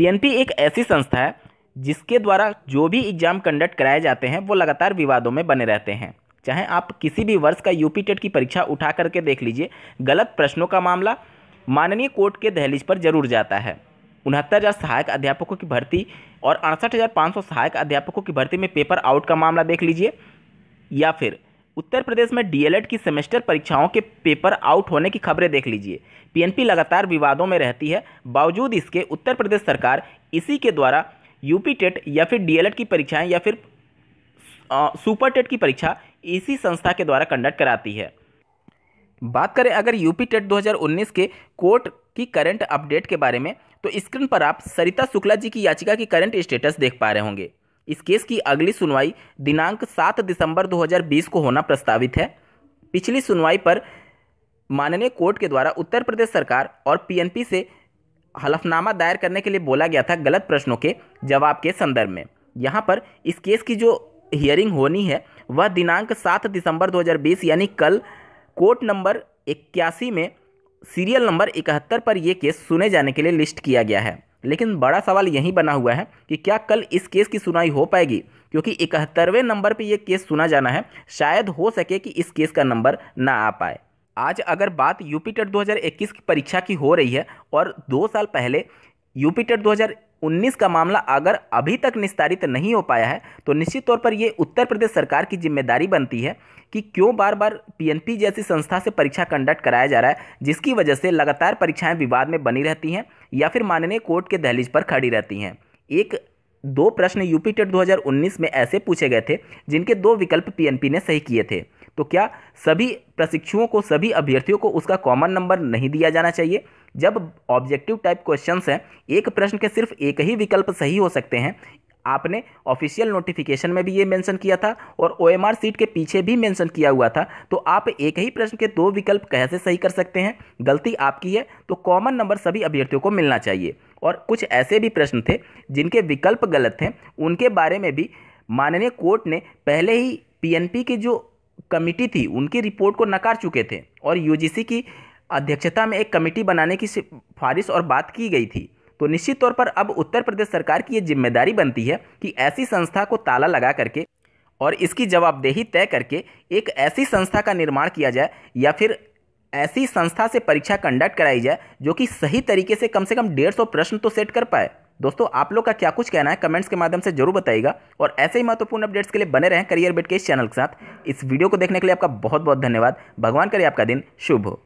PNP एक ऐसी संस्था है जिसके द्वारा जो भी एग्ज़ाम कंडक्ट कराए जाते हैं वो लगातार विवादों में बने रहते हैं चाहे आप किसी भी वर्ष का यूपी टेट की परीक्षा उठा करके देख लीजिए गलत प्रश्नों का मामला माननीय कोर्ट के दहलीज पर जरूर जाता है उनहत्तर हज़ार सहायक अध्यापकों की भर्ती और अड़सठ हज़ार पाँच सौ सहायक अध्यापकों की भर्ती में पेपर आउट का मामला देख लीजिए या फिर उत्तर प्रदेश में डीएलएड की सेमेस्टर परीक्षाओं के पेपर आउट होने की खबरें देख लीजिए पीएनपी लगातार विवादों में रहती है बावजूद इसके उत्तर प्रदेश सरकार इसी के द्वारा यूपी टेट या फिर डीएलएड की परीक्षाएं या फिर सुपर टेट की परीक्षा इसी संस्था के द्वारा कंडक्ट कराती है बात करें अगर यूपी टेट 2019 के कोर्ट की करंट अपडेट के बारे में तो स्क्रीन पर आप सरिता शुक्ला जी की याचिका की करंट स्टेटस देख पा रहे होंगे इस केस की अगली सुनवाई दिनांक 7 दिसंबर 2020 को होना प्रस्तावित है पिछली सुनवाई पर माननीय कोर्ट के द्वारा उत्तर प्रदेश सरकार और पीएनपी से हलफनामा दायर करने के लिए बोला गया था गलत प्रश्नों के जवाब के संदर्भ में यहाँ पर इस केस की जो हियरिंग होनी है वह दिनांक 7 दिसंबर 2020 यानी कल कोर्ट नंबर इक्यासी में सीरियल नंबर इकहत्तर पर यह केस सुने जाने के लिए लिस्ट किया गया है लेकिन बड़ा सवाल यही बना हुआ है कि क्या कल इस केस की सुनाई हो पाएगी क्योंकि इकहत्तरवें नंबर पे ये केस सुना जाना है शायद हो सके कि इस केस का नंबर ना आ पाए आज अगर बात यूपीटेट 2021 की परीक्षा की हो रही है और दो साल पहले यूपी टेट 19 का मामला अगर अभी तक निस्तारित नहीं हो पाया है तो निश्चित तौर पर ये उत्तर प्रदेश सरकार की जिम्मेदारी बनती है कि क्यों बार बार पीएनपी जैसी संस्था से परीक्षा कंडक्ट कराया जा रहा है जिसकी वजह से लगातार परीक्षाएं विवाद में बनी रहती हैं या फिर माननीय कोर्ट के दहलीज पर खड़ी रहती हैं एक दो प्रश्न यूपी टेट में ऐसे पूछे गए थे जिनके दो विकल्प पी ने सही किए थे तो क्या सभी प्रशिक्षुओं को सभी अभ्यर्थियों को उसका कॉमन नंबर नहीं दिया जाना चाहिए जब ऑब्जेक्टिव टाइप क्वेश्चंस हैं एक प्रश्न के सिर्फ एक ही विकल्प सही हो सकते हैं आपने ऑफिशियल नोटिफिकेशन में भी ये मेंशन किया था और ओ एम सीट के पीछे भी मेंशन किया हुआ था तो आप एक ही प्रश्न के दो विकल्प कैसे सही कर सकते हैं गलती आपकी है तो कॉमन नंबर सभी अभ्यर्थियों को मिलना चाहिए और कुछ ऐसे भी प्रश्न थे जिनके विकल्प गलत थे उनके बारे में भी माननीय कोर्ट ने पहले ही पीएनपी के जो कमेटी थी उनकी रिपोर्ट को नकार चुके थे और यूजीसी की अध्यक्षता में एक कमेटी बनाने की सिफारिश और बात की गई थी तो निश्चित तौर पर अब उत्तर प्रदेश सरकार की ये जिम्मेदारी बनती है कि ऐसी संस्था को ताला लगा करके और इसकी जवाबदेही तय करके एक ऐसी संस्था का निर्माण किया जाए या फिर ऐसी संस्था से परीक्षा कंडक्ट कराई जाए जो कि सही तरीके से कम से कम डेढ़ सौ प्रश्न तो सेट कर पाए दोस्तों आप लोग का क्या कुछ कहना है कमेंट्स के माध्यम से जरूर बताइएगा और ऐसे ही महत्वपूर्ण अपडेट्स के लिए बने रहें करियर बेट के इस चैनल के साथ इस वीडियो को देखने के लिए आपका बहुत बहुत धन्यवाद भगवान करिए आपका दिन शुभ हो